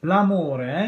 l'amore,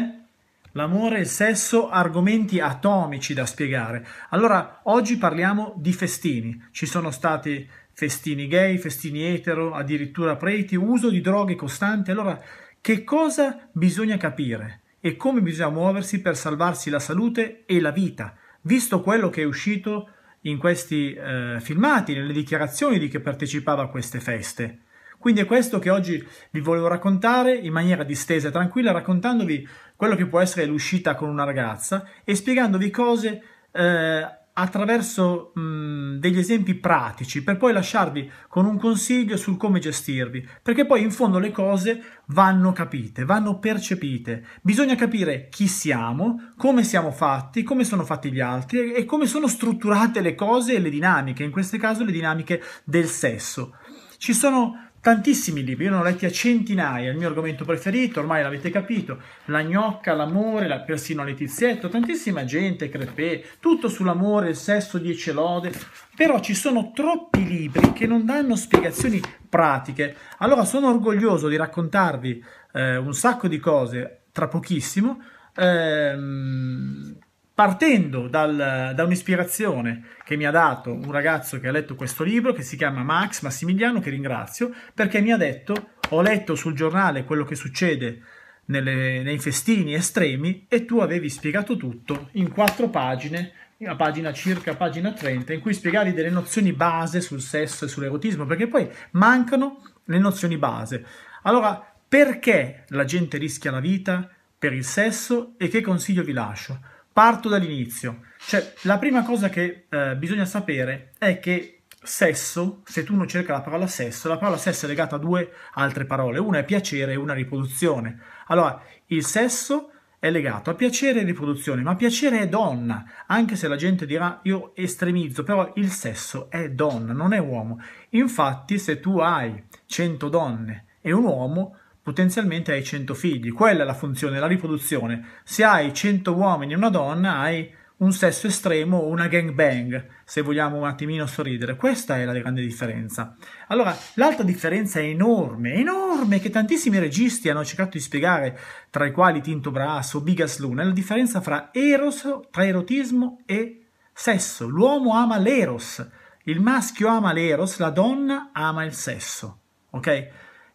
eh? l'amore, il sesso, argomenti atomici da spiegare. Allora, oggi parliamo di festini. Ci sono stati festini gay, festini etero, addirittura preti, uso di droghe costante. Allora, che cosa bisogna capire e come bisogna muoversi per salvarsi la salute e la vita, visto quello che è uscito in questi eh, filmati, nelle dichiarazioni di chi partecipava a queste feste. Quindi è questo che oggi vi volevo raccontare in maniera distesa e tranquilla, raccontandovi quello che può essere l'uscita con una ragazza e spiegandovi cose eh, attraverso mh, degli esempi pratici per poi lasciarvi con un consiglio sul come gestirvi, perché poi in fondo le cose vanno capite, vanno percepite. Bisogna capire chi siamo, come siamo fatti, come sono fatti gli altri e come sono strutturate le cose e le dinamiche, in questo caso le dinamiche del sesso. Ci sono tantissimi libri, io ne ho letti a centinaia, il mio argomento preferito, ormai l'avete capito, la gnocca, l'amore, la, persino Letizietto, tantissima gente, Crepè, tutto sull'amore, il sesso, dieci lode, però ci sono troppi libri che non danno spiegazioni pratiche. Allora sono orgoglioso di raccontarvi eh, un sacco di cose tra pochissimo. Ehm, partendo dal, da un'ispirazione che mi ha dato un ragazzo che ha letto questo libro, che si chiama Max Massimiliano, che ringrazio, perché mi ha detto, ho letto sul giornale quello che succede nelle, nei festini estremi e tu avevi spiegato tutto in quattro pagine, a pagina circa, pagina 30, in cui spiegavi delle nozioni base sul sesso e sull'erotismo, perché poi mancano le nozioni base. Allora, perché la gente rischia la vita per il sesso e che consiglio vi lascio? Parto dall'inizio. Cioè, la prima cosa che eh, bisogna sapere è che sesso, se tu non cerca la parola sesso, la parola sesso è legata a due altre parole. Una è piacere e una riproduzione. Allora, il sesso è legato a piacere e riproduzione, ma piacere è donna, anche se la gente dirà io estremizzo, però il sesso è donna, non è uomo. Infatti, se tu hai 100 donne e un uomo, potenzialmente hai 100 figli. Quella è la funzione, la riproduzione. Se hai 100 uomini e una donna, hai un sesso estremo o una gangbang, se vogliamo un attimino sorridere. Questa è la grande differenza. Allora, l'altra differenza è enorme, enorme, che tantissimi registi hanno cercato di spiegare, tra i quali Tinto Brass o Bigas Luna, è la differenza fra eros, tra erotismo e sesso. L'uomo ama l'eros, il maschio ama l'eros, la donna ama il sesso, ok?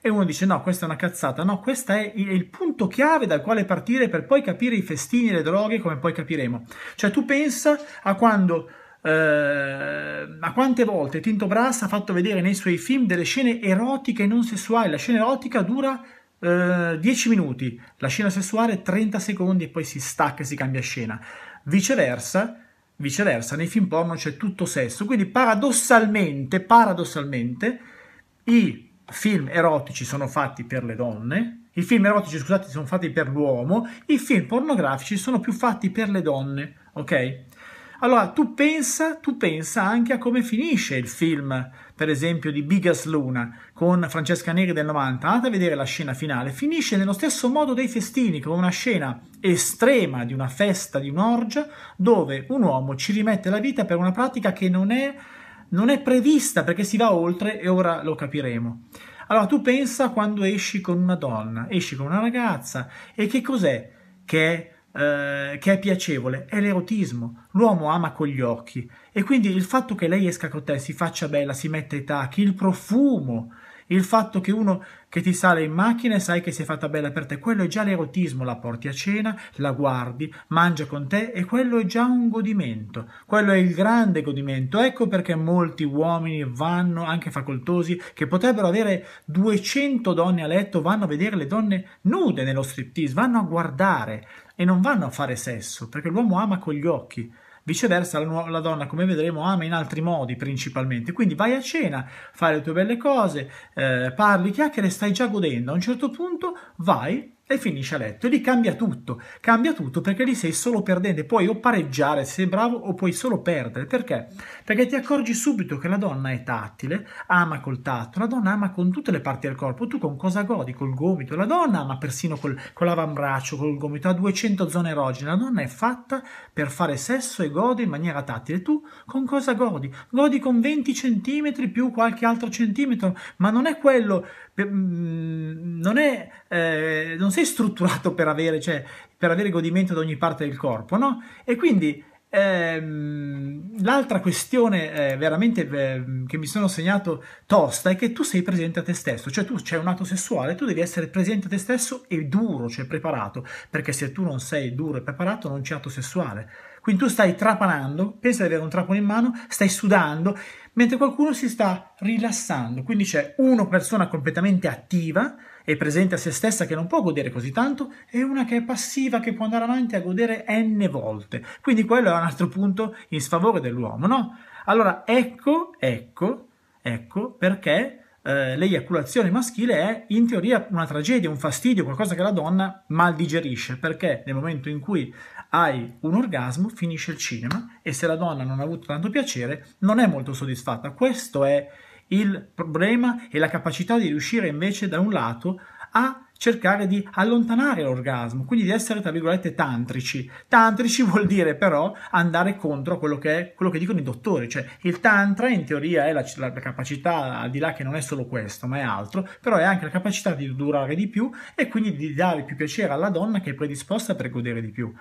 E uno dice no, questa è una cazzata, no, questo è il punto chiave dal quale partire per poi capire i festini e le droghe come poi capiremo. Cioè tu pensa a quando Uh, a quante volte Tinto Brass ha fatto vedere nei suoi film delle scene erotiche e non sessuali. La scena erotica dura uh, eh, 10 minuti, la scena sessuale 30 secondi e poi si stacca e si cambia scena. Viceversa, viceversa nei film porno c'è tutto sesso. Quindi paradossalmente, paradossalmente i film erotici sono fatti per le donne, i film erotici, scusate, sono fatti per l'uomo, i film pornografici sono più fatti per le donne, ok? Allora, tu pensa, tu pensa anche a come finisce il film, per esempio, di Bigas Luna con Francesca Neri del 90. Andate a vedere la scena finale. Finisce nello stesso modo dei festini, con una scena estrema di una festa, di un'orgia, dove un uomo ci rimette la vita per una pratica che non è non è prevista perché si va oltre e ora lo capiremo. Allora tu pensa quando esci con una donna, esci con una ragazza e che cos'è che è, eh, che è piacevole? È l'erotismo. L'uomo ama con gli occhi e quindi il fatto che lei esca con te, si faccia bella, si metta i tacchi, il profumo, il fatto che uno che ti sale in macchina e sai che si è fatta bella per te, quello è già l'erotismo, la porti a cena, la guardi, mangia con te e quello è già un godimento, quello è il grande godimento. Ecco perché molti uomini vanno, anche facoltosi, che potrebbero avere 200 donne a letto, vanno a vedere le donne nude nello striptease, vanno a guardare e non vanno a fare sesso, perché l'uomo ama con gli occhi. Viceversa, la, la, donna, come vedremo, ama in altri modi principalmente. Quindi vai a cena, fai le tue belle cose, eh, parli, chiacchiere, stai già godendo. A un certo punto vai e finisce a letto. E lì cambia tutto, cambia tutto perché lì sei solo perdente, puoi o pareggiare se sei bravo o puoi solo perdere. Perché? Perché ti accorgi subito che la donna è tattile, ama col tatto, la donna ama con tutte le parti del corpo, tu con cosa godi? Col gomito, la donna ama persino col, con l'avambraccio, col gomito, ha 200 zone erogene, la donna è fatta per fare sesso e gode in maniera tattile. Tu con cosa godi? Godi con 20 centimetri più qualche altro centimetro, ma non è quello, mm, non è... Eh, non sei strutturato per avere, cioè, per avere godimento da ogni parte del corpo, no? E quindi ehm, l'altra questione eh, veramente eh, che mi sono segnato tosta è che tu sei presente a te stesso, cioè tu c'è cioè un atto sessuale, tu devi essere presente a te stesso e duro, cioè preparato, perché se tu non sei duro e preparato non c'è atto sessuale. Quindi tu stai trapanando, pensa di avere un trapano in mano, stai sudando, mentre qualcuno si sta rilassando. Quindi c'è una persona completamente attiva e presente a se stessa che non può godere così tanto e una che è passiva che può andare avanti a godere n volte. Quindi quello è un altro punto in sfavore dell'uomo, no? Allora ecco, ecco, ecco perché eh, l'eiaculazione maschile è in teoria una tragedia, un fastidio, qualcosa che la donna mal digerisce, perché nel momento in cui hai un orgasmo finisce il cinema e se la donna non ha avuto tanto piacere non è molto soddisfatta. Questo è il problema e la capacità di riuscire invece da un lato a cercare di allontanare l'orgasmo, quindi di essere tra virgolette tantrici. Tantrici vuol dire però andare contro quello che, è, quello che dicono i dottori, cioè il tantra in teoria è la, la, capacità, al di là che non è solo questo, ma è altro, però è anche la capacità di durare di più e quindi di dare più piacere alla donna che è predisposta per godere di più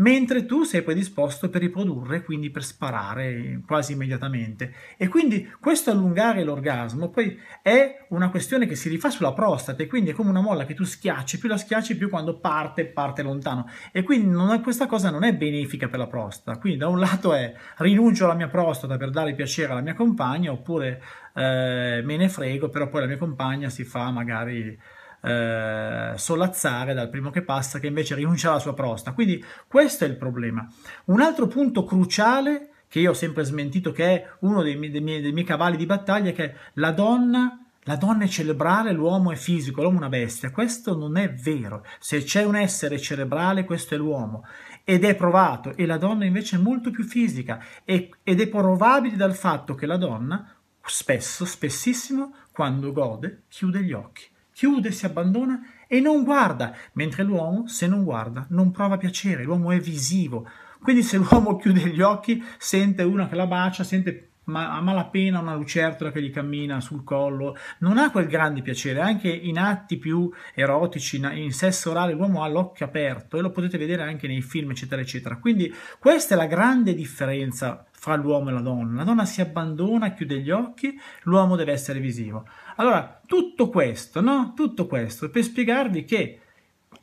mentre tu sei predisposto per riprodurre, quindi per sparare quasi immediatamente. E quindi questo allungare l'orgasmo poi è una questione che si rifà sulla prostata e quindi è come una molla che tu schiacci, più la schiacci più quando parte, parte lontano. E quindi è, questa cosa non è benefica per la prostata. Quindi da un lato è rinuncio alla mia prostata per dare piacere alla mia compagna oppure eh, me ne frego, però poi la mia compagna si fa magari eh, solazzare dal primo che passa, che invece rinuncia alla sua prosta. Quindi questo è il problema. Un altro punto cruciale che io ho sempre smentito, che è uno dei miei, dei miei, dei miei cavalli di battaglia, è che la donna la donna è cerebrale, l'uomo è fisico, l'uomo è una bestia. Questo non è vero. Se c'è un essere cerebrale, questo è l'uomo. Ed è provato. E la donna invece è molto più fisica. ed è probabile dal fatto che la donna, spesso, spessissimo, quando gode, chiude gli occhi chiude, si abbandona e non guarda, mentre l'uomo, se non guarda, non prova piacere, l'uomo è visivo. Quindi se l'uomo chiude gli occhi, sente uno che la bacia, sente ma a malapena una lucertola che gli cammina sul collo, non ha quel grande piacere, anche in atti più erotici, in, in sesso orale l'uomo ha l'occhio aperto e lo potete vedere anche nei film eccetera eccetera. Quindi questa è la grande differenza fra l'uomo e la donna. La donna si abbandona, chiude gli occhi, l'uomo deve essere visivo. Allora, tutto questo, no? Tutto questo per spiegarvi che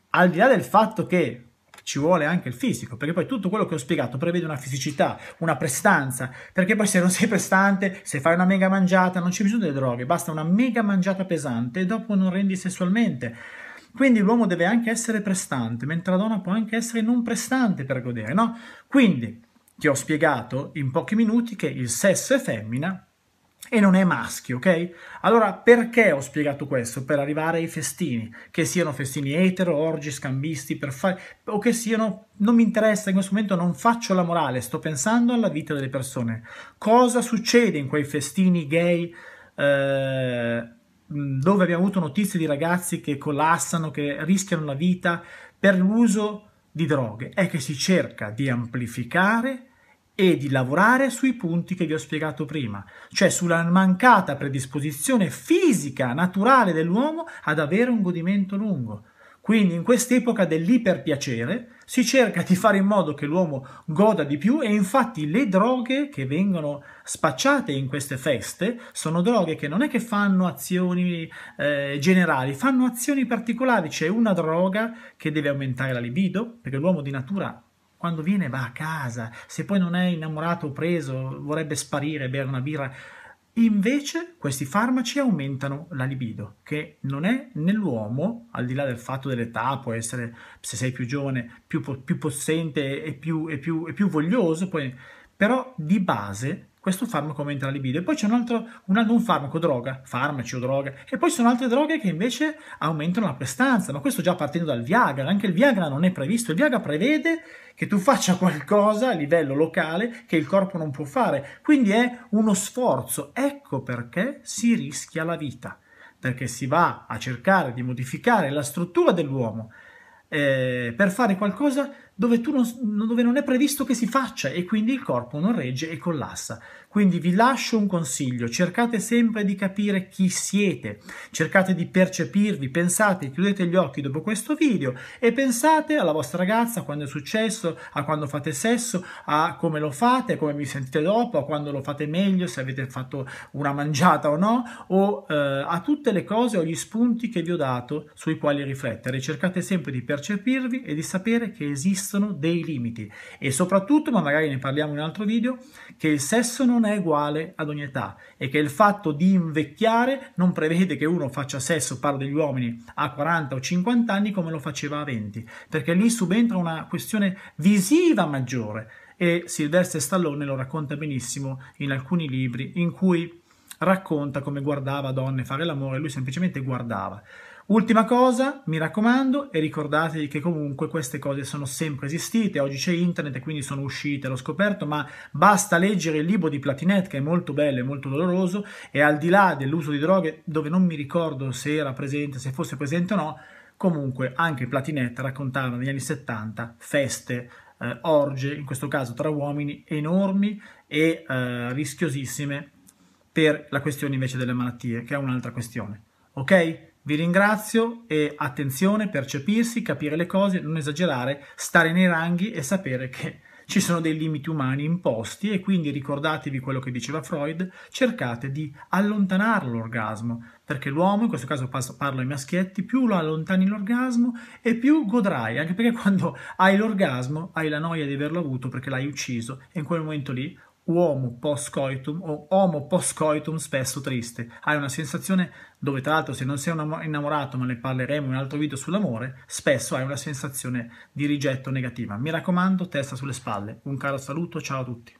al di là del fatto che ci vuole anche il fisico, perché poi tutto quello che ho spiegato prevede una fisicità, una prestanza, perché poi se non sei prestante, se fai una mega mangiata, non c'è bisogno delle droghe, basta una mega mangiata pesante e dopo non rendi sessualmente. Quindi l'uomo deve anche essere prestante, mentre la donna può anche essere non prestante per godere, no? Quindi ti ho spiegato in pochi minuti che il sesso è femmina e non è maschio, ok? Allora perché ho spiegato questo? Per arrivare ai festini, che siano festini etero, orgi, scambisti, per fare o che siano, non mi interessa, in questo momento non faccio la morale, sto pensando alla vita delle persone. Cosa succede in quei festini gay eh, dove abbiamo avuto notizie di ragazzi che collassano, che rischiano la vita per l'uso di droghe? È che si cerca di amplificare e di lavorare sui punti che vi ho spiegato prima, cioè sulla mancata predisposizione fisica naturale dell'uomo ad avere un godimento lungo. Quindi in quest'epoca dell'iperpiacere si cerca di fare in modo che l'uomo goda di più e infatti le droghe che vengono spacciate in queste feste sono droghe che non è che fanno azioni eh, generali, fanno azioni particolari. C'è una droga che deve aumentare la libido, perché l'uomo di natura quando viene va a casa, se poi non è innamorato o preso, vorrebbe sparire, bere una birra. Invece questi farmaci aumentano la libido, che non è nell'uomo, al di là del fatto dell'età, può essere, se sei più giovane, più, più possente e più, e, più, e più voglioso, poi però di base questo farmaco aumenta la libido e poi c'è un altro, un altro un farmaco droga, farmaci o droga e poi ci sono altre droghe che invece aumentano la prestanza, ma questo già partendo dal Viagra, anche il Viagra non è previsto, il Viagra prevede che tu faccia qualcosa a livello locale che il corpo non può fare, quindi è uno sforzo, ecco perché si rischia la vita, perché si va a cercare di modificare la struttura dell'uomo eh, per fare qualcosa dove, non, dove non è previsto che si faccia e quindi il corpo non regge e collassa. Quindi vi lascio un consiglio, cercate sempre di capire chi siete, cercate di percepirvi, pensate, chiudete gli occhi dopo questo video e pensate alla vostra ragazza, a quando è successo, a quando fate sesso, a come lo fate, a come vi sentite dopo, a quando lo fate meglio, se avete fatto una mangiata o no, o eh, a tutte le cose o gli spunti che vi ho dato sui quali riflettere. Cercate sempre di percepirvi e di sapere che esiste esistono dei limiti e soprattutto, ma magari ne parliamo in un altro video, che il sesso non è uguale ad ogni età e che il fatto di invecchiare non prevede che uno faccia sesso, parlo degli uomini, a 40 o 50 anni come lo faceva a 20, perché lì subentra una questione visiva maggiore e Silvestre Stallone lo racconta benissimo in alcuni libri in cui racconta come guardava donne fare l'amore, lui semplicemente guardava. Ultima cosa, mi raccomando, e ricordatevi che comunque queste cose sono sempre esistite, oggi c'è internet e quindi sono uscite, l'ho scoperto, ma basta leggere il libro di Platinet che è molto bello e molto doloroso e al di là dell'uso di droghe, dove non mi ricordo se era presente, se fosse presente o no, comunque anche Platinet raccontava negli anni 70 feste, eh, orge, in questo caso tra uomini, enormi e eh, rischiosissime per la questione invece delle malattie, che è un'altra questione. Ok? Vi ringrazio e attenzione, percepirsi, capire le cose, non esagerare, stare nei ranghi e sapere che ci sono dei limiti umani imposti e quindi ricordatevi quello che diceva Freud, cercate di allontanare l'orgasmo, perché l'uomo, in questo caso parlo ai maschietti, più lo allontani l'orgasmo e più godrai, anche perché quando hai l'orgasmo hai la noia di averlo avuto perché l'hai ucciso e in quel momento lì uomo post coitum o homo post coitum spesso triste. Hai una sensazione dove tra l'altro se non sei un innamorato, ma ne parleremo in un altro video sull'amore, spesso hai una sensazione di rigetto negativa. Mi raccomando, testa sulle spalle. Un caro saluto, ciao a tutti.